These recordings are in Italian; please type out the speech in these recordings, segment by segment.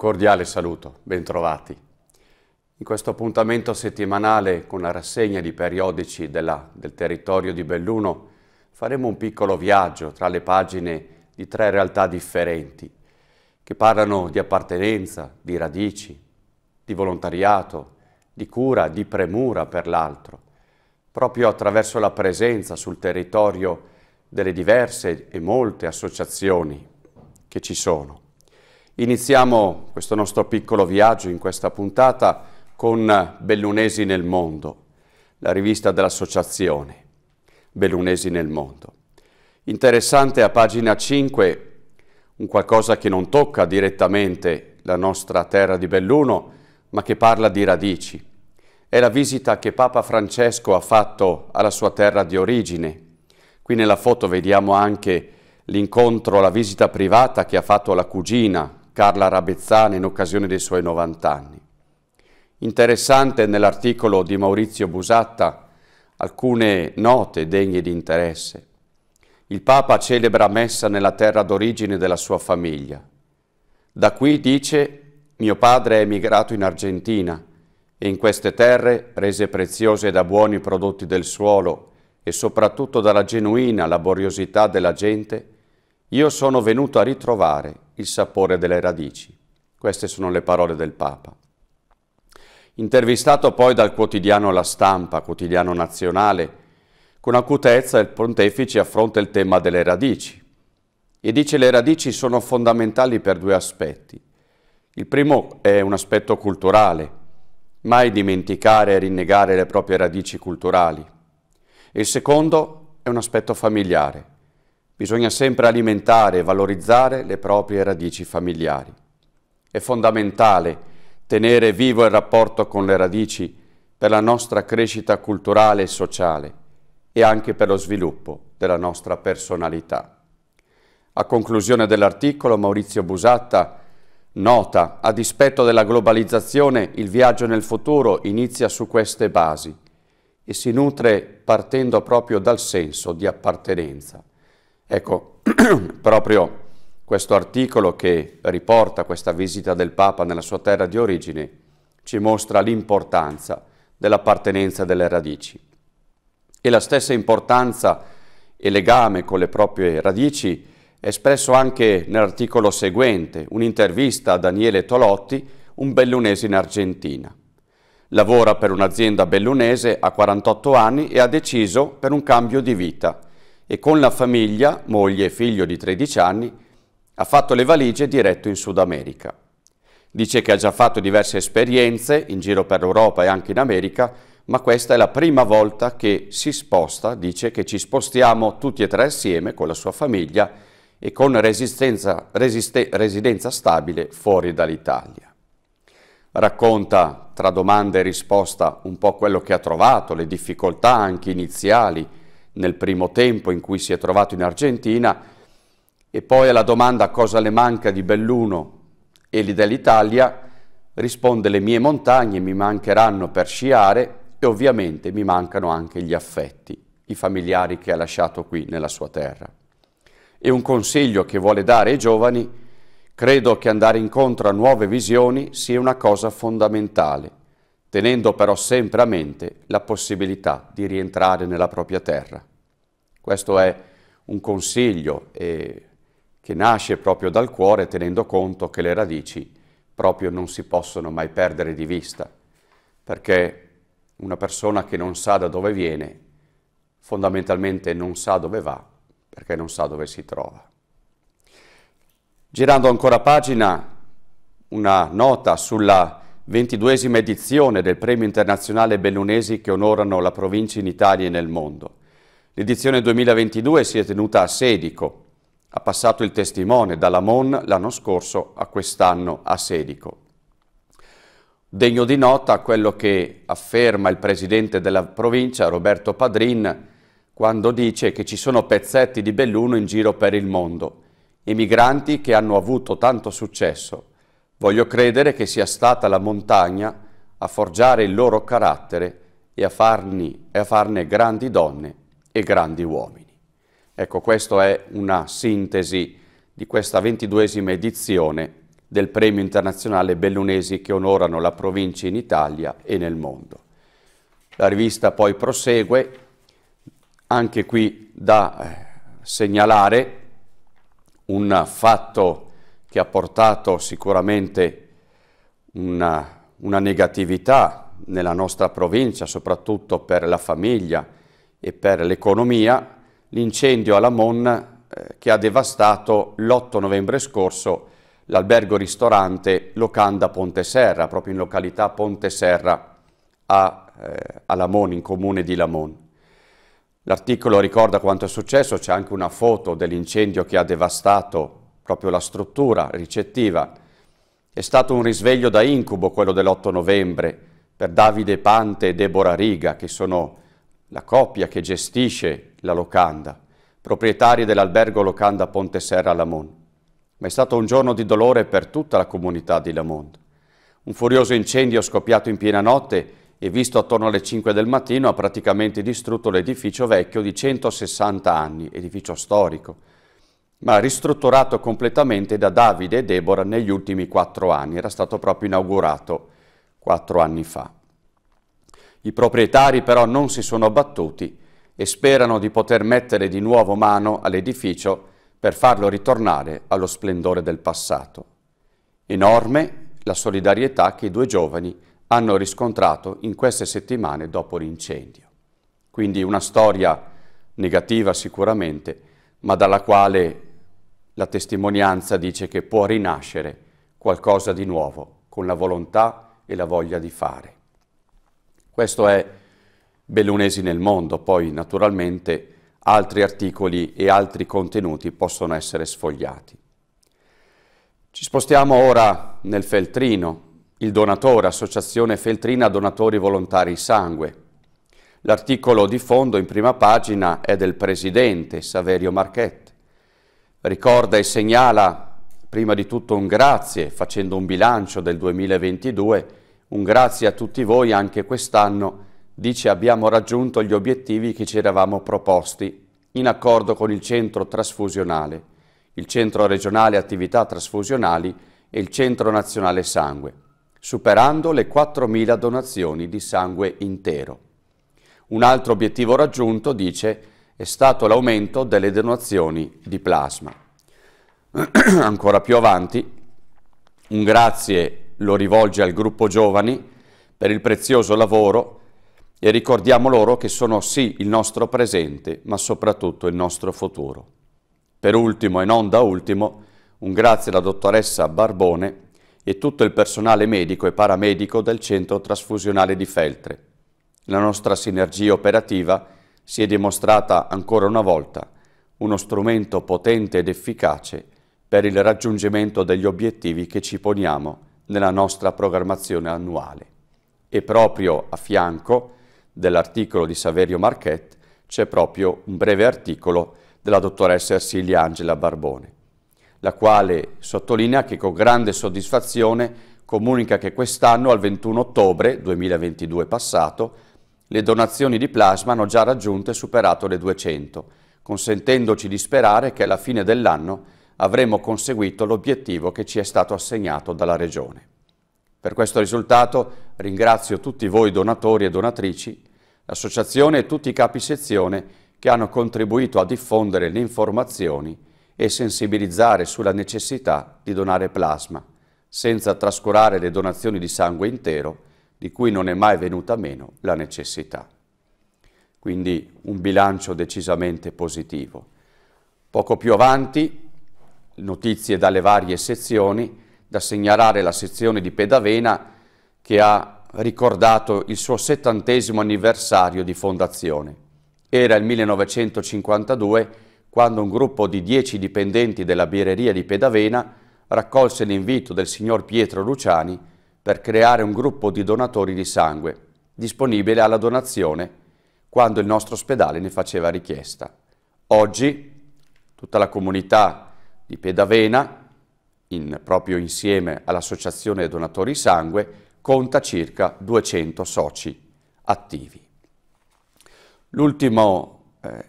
Un cordiale saluto, bentrovati. In questo appuntamento settimanale con la rassegna di periodici della, del territorio di Belluno faremo un piccolo viaggio tra le pagine di tre realtà differenti che parlano di appartenenza, di radici, di volontariato, di cura, di premura per l'altro, proprio attraverso la presenza sul territorio delle diverse e molte associazioni che ci sono. Iniziamo questo nostro piccolo viaggio in questa puntata con Bellunesi nel mondo, la rivista dell'associazione Bellunesi nel mondo. Interessante a pagina 5 un qualcosa che non tocca direttamente la nostra terra di Belluno, ma che parla di radici. È la visita che Papa Francesco ha fatto alla sua terra di origine. Qui nella foto vediamo anche l'incontro, la visita privata che ha fatto la cugina Carla Rabezzane in occasione dei suoi 90 anni. Interessante nell'articolo di Maurizio Busatta alcune note degne di interesse. Il Papa celebra messa nella terra d'origine della sua famiglia. Da qui dice mio padre è emigrato in Argentina e in queste terre, rese preziose da buoni prodotti del suolo e soprattutto dalla genuina laboriosità della gente, io sono venuto a ritrovare il sapore delle radici. Queste sono le parole del Papa. Intervistato poi dal quotidiano La Stampa, quotidiano nazionale, con acutezza il pontefice affronta il tema delle radici e dice le radici sono fondamentali per due aspetti. Il primo è un aspetto culturale, mai dimenticare e rinnegare le proprie radici culturali. E il secondo è un aspetto familiare, Bisogna sempre alimentare e valorizzare le proprie radici familiari. È fondamentale tenere vivo il rapporto con le radici per la nostra crescita culturale e sociale e anche per lo sviluppo della nostra personalità. A conclusione dell'articolo Maurizio Busatta nota, a dispetto della globalizzazione, il viaggio nel futuro inizia su queste basi e si nutre partendo proprio dal senso di appartenenza. Ecco, proprio questo articolo che riporta questa visita del Papa nella sua terra di origine ci mostra l'importanza dell'appartenenza delle radici. E la stessa importanza e legame con le proprie radici è espresso anche nell'articolo seguente, un'intervista a Daniele Tolotti, un bellunese in Argentina. Lavora per un'azienda bellunese, a 48 anni e ha deciso per un cambio di vita – e con la famiglia, moglie e figlio di 13 anni, ha fatto le valigie diretto in Sud America. Dice che ha già fatto diverse esperienze in giro per l'Europa e anche in America, ma questa è la prima volta che si sposta, dice che ci spostiamo tutti e tre assieme con la sua famiglia e con residenza stabile fuori dall'Italia. Racconta tra domanda e risposta un po' quello che ha trovato, le difficoltà anche iniziali, nel primo tempo in cui si è trovato in Argentina e poi alla domanda cosa le manca di Belluno e dell'Italia risponde le mie montagne mi mancheranno per sciare e ovviamente mi mancano anche gli affetti, i familiari che ha lasciato qui nella sua terra. E un consiglio che vuole dare ai giovani, credo che andare incontro a nuove visioni sia una cosa fondamentale, tenendo però sempre a mente la possibilità di rientrare nella propria terra. Questo è un consiglio eh, che nasce proprio dal cuore tenendo conto che le radici proprio non si possono mai perdere di vista, perché una persona che non sa da dove viene, fondamentalmente non sa dove va, perché non sa dove si trova. Girando ancora pagina, una nota sulla ventiduesima edizione del Premio Internazionale Bellunesi che onorano la provincia in Italia e nel mondo. L'edizione 2022 si è tenuta a Sedico. Ha passato il testimone dalla Mon l'anno scorso a quest'anno a Sedico. Degno di nota quello che afferma il presidente della provincia, Roberto Padrin, quando dice che ci sono pezzetti di Belluno in giro per il mondo, emigranti che hanno avuto tanto successo. Voglio credere che sia stata la montagna a forgiare il loro carattere e a, farni, e a farne grandi donne e grandi uomini. Ecco, questa è una sintesi di questa ventiduesima edizione del Premio Internazionale Bellunesi che onorano la provincia in Italia e nel mondo. La rivista poi prosegue, anche qui da eh, segnalare un fatto che ha portato sicuramente una, una negatività nella nostra provincia, soprattutto per la famiglia, e per l'economia l'incendio alla Mon eh, che ha devastato l'8 novembre scorso l'albergo-ristorante Locanda Ponte Serra, proprio in località Ponte Serra a, eh, a Lamon, in comune di Lamon. L'articolo ricorda quanto è successo, c'è anche una foto dell'incendio che ha devastato proprio la struttura ricettiva. È stato un risveglio da incubo quello dell'8 novembre per Davide Pante e Deborah Riga, che sono la coppia che gestisce la locanda, proprietari dell'albergo locanda Ponte Serra Lamont. Ma è stato un giorno di dolore per tutta la comunità di Lamont. Un furioso incendio scoppiato in piena notte e visto attorno alle 5 del mattino ha praticamente distrutto l'edificio vecchio di 160 anni, edificio storico, ma ristrutturato completamente da Davide e Deborah negli ultimi quattro anni. Era stato proprio inaugurato quattro anni fa. I proprietari però non si sono abbattuti e sperano di poter mettere di nuovo mano all'edificio per farlo ritornare allo splendore del passato. Enorme la solidarietà che i due giovani hanno riscontrato in queste settimane dopo l'incendio. Quindi una storia negativa sicuramente, ma dalla quale la testimonianza dice che può rinascere qualcosa di nuovo con la volontà e la voglia di fare. Questo è Bellunesi nel mondo, poi naturalmente altri articoli e altri contenuti possono essere sfogliati. Ci spostiamo ora nel Feltrino, il donatore, Associazione Feltrina Donatori Volontari Sangue. L'articolo di fondo in prima pagina è del presidente Saverio Marchetti. Ricorda e segnala prima di tutto un grazie facendo un bilancio del 2022 un grazie a tutti voi anche quest'anno, dice abbiamo raggiunto gli obiettivi che ci eravamo proposti, in accordo con il Centro Trasfusionale, il Centro Regionale Attività Trasfusionali e il Centro Nazionale Sangue, superando le 4.000 donazioni di sangue intero. Un altro obiettivo raggiunto, dice, è stato l'aumento delle donazioni di plasma. Ancora più avanti, un grazie lo rivolge al gruppo giovani per il prezioso lavoro e ricordiamo loro che sono sì il nostro presente, ma soprattutto il nostro futuro. Per ultimo e non da ultimo, un grazie alla dottoressa Barbone e tutto il personale medico e paramedico del Centro Trasfusionale di Feltre. La nostra sinergia operativa si è dimostrata ancora una volta uno strumento potente ed efficace per il raggiungimento degli obiettivi che ci poniamo nella nostra programmazione annuale. E proprio a fianco dell'articolo di Saverio Marchetti c'è proprio un breve articolo della dottoressa Ersilia Angela Barbone, la quale sottolinea che con grande soddisfazione comunica che quest'anno, al 21 ottobre 2022 passato, le donazioni di plasma hanno già raggiunto e superato le 200, consentendoci di sperare che alla fine dell'anno avremo conseguito l'obiettivo che ci è stato assegnato dalla Regione. Per questo risultato ringrazio tutti voi donatori e donatrici, l'associazione e tutti i capi sezione che hanno contribuito a diffondere le informazioni e sensibilizzare sulla necessità di donare plasma, senza trascurare le donazioni di sangue intero, di cui non è mai venuta meno la necessità. Quindi un bilancio decisamente positivo. Poco più avanti notizie dalle varie sezioni, da segnalare la sezione di Pedavena che ha ricordato il suo settantesimo anniversario di fondazione. Era il 1952 quando un gruppo di dieci dipendenti della birreria di Pedavena raccolse l'invito del signor Pietro Luciani per creare un gruppo di donatori di sangue, disponibile alla donazione quando il nostro ospedale ne faceva richiesta. Oggi tutta la comunità di Pedavena, in, proprio insieme all'Associazione Donatori Sangue, conta circa 200 soci attivi. L'ultimo eh,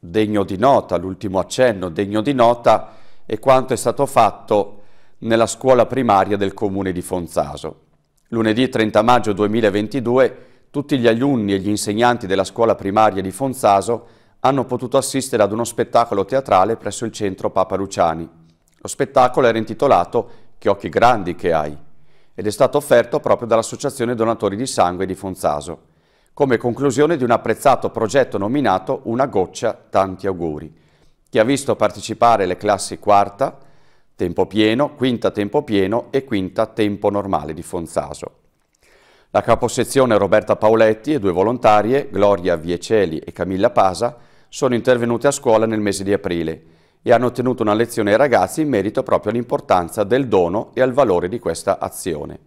degno di nota, l'ultimo accenno degno di nota è quanto è stato fatto nella scuola primaria del comune di Fonzaso. Lunedì 30 maggio 2022 tutti gli alunni e gli insegnanti della scuola primaria di Fonzaso hanno potuto assistere ad uno spettacolo teatrale presso il centro Papa Luciani. Lo spettacolo era intitolato Che occhi grandi che hai ed è stato offerto proprio dall'Associazione Donatori di Sangue di Fonzaso, come conclusione di un apprezzato progetto nominato Una goccia, tanti auguri, che ha visto partecipare le classi quarta, tempo pieno, quinta tempo pieno e quinta tempo normale di Fonzaso. La caposezione Roberta Paoletti e due volontarie, Gloria Vieceli e Camilla Pasa, sono intervenuti a scuola nel mese di aprile e hanno tenuto una lezione ai ragazzi in merito proprio all'importanza del dono e al valore di questa azione.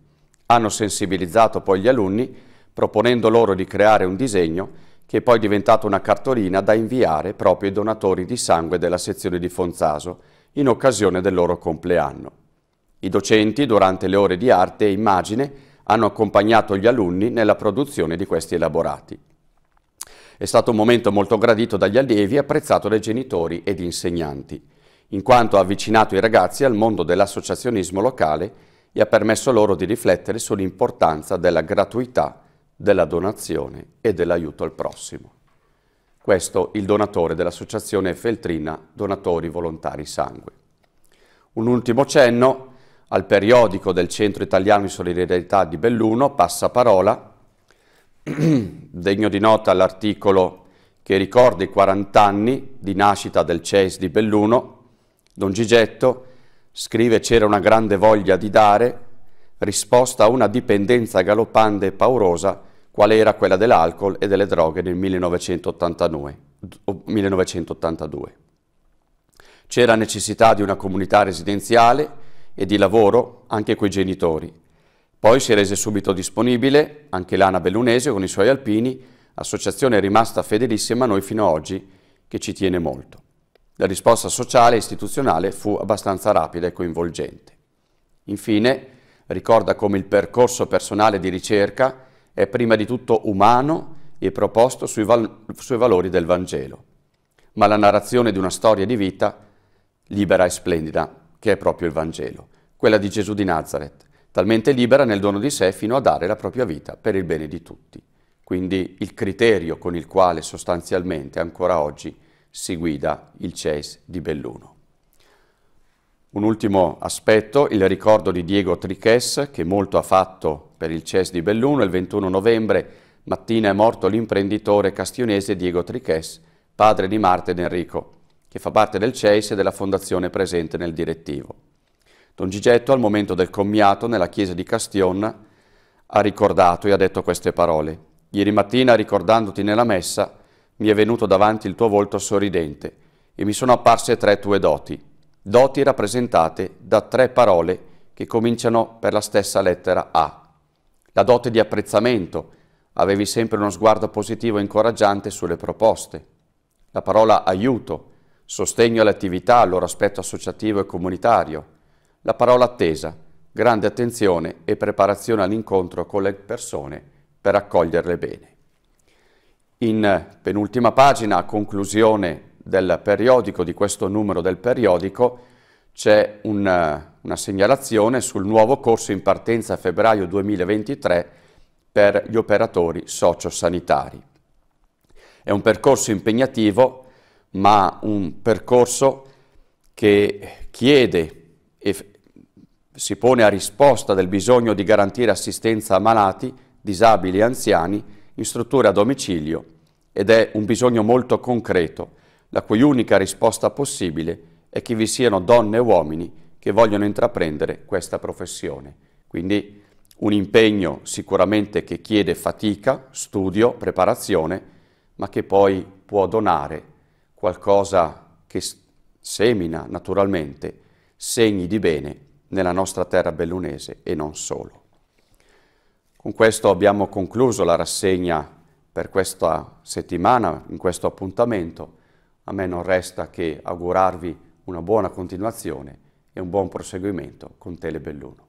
Hanno sensibilizzato poi gli alunni proponendo loro di creare un disegno che è poi diventato una cartolina da inviare proprio ai donatori di sangue della sezione di Fonzaso in occasione del loro compleanno. I docenti, durante le ore di arte e immagine, hanno accompagnato gli alunni nella produzione di questi elaborati. È stato un momento molto gradito dagli allievi e apprezzato dai genitori ed insegnanti, in quanto ha avvicinato i ragazzi al mondo dell'associazionismo locale e ha permesso loro di riflettere sull'importanza della gratuità, della donazione e dell'aiuto al prossimo. Questo il donatore dell'associazione Feltrina Donatori Volontari Sangue. Un ultimo cenno al periodico del Centro Italiano di Solidarietà di Belluno, Passaparola, Degno di nota l'articolo che ricorda i 40 anni di nascita del CES di Belluno. Don Gigetto scrive c'era una grande voglia di dare risposta a una dipendenza galoppante e paurosa quale era quella dell'alcol e delle droghe nel 1989, 1982. C'era necessità di una comunità residenziale e di lavoro anche coi genitori poi si rese subito disponibile anche l'ANA Bellunese con i suoi alpini, associazione rimasta fedelissima a noi fino ad oggi, che ci tiene molto. La risposta sociale e istituzionale fu abbastanza rapida e coinvolgente. Infine, ricorda come il percorso personale di ricerca è prima di tutto umano e proposto sui, val sui valori del Vangelo, ma la narrazione di una storia di vita libera e splendida, che è proprio il Vangelo, quella di Gesù di Nazareth, talmente libera nel dono di sé fino a dare la propria vita per il bene di tutti. Quindi il criterio con il quale sostanzialmente ancora oggi si guida il CES di Belluno. Un ultimo aspetto, il ricordo di Diego Triches, che molto ha fatto per il CES di Belluno. Il 21 novembre mattina è morto l'imprenditore castionese Diego Triches, padre di Marte ed Enrico, che fa parte del CES e della fondazione presente nel direttivo. Don Gigetto al momento del commiato nella chiesa di Castion, ha ricordato e ha detto queste parole. Ieri mattina, ricordandoti nella messa, mi è venuto davanti il tuo volto sorridente e mi sono apparse tre tue doti, doti rappresentate da tre parole che cominciano per la stessa lettera A. La dote di apprezzamento, avevi sempre uno sguardo positivo e incoraggiante sulle proposte. La parola aiuto, sostegno alle attività, al loro aspetto associativo e comunitario la parola attesa, grande attenzione e preparazione all'incontro con le persone per accoglierle bene. In penultima pagina, a conclusione del periodico, di questo numero del periodico, c'è una, una segnalazione sul nuovo corso in partenza a febbraio 2023 per gli operatori sociosanitari. È un percorso impegnativo, ma un percorso che chiede e si pone a risposta del bisogno di garantire assistenza a malati, disabili e anziani in strutture a domicilio ed è un bisogno molto concreto, la cui unica risposta possibile è che vi siano donne e uomini che vogliono intraprendere questa professione. Quindi un impegno sicuramente che chiede fatica, studio, preparazione, ma che poi può donare qualcosa che semina naturalmente segni di bene nella nostra terra bellunese e non solo. Con questo abbiamo concluso la rassegna per questa settimana, in questo appuntamento. A me non resta che augurarvi una buona continuazione e un buon proseguimento con Telebelluno.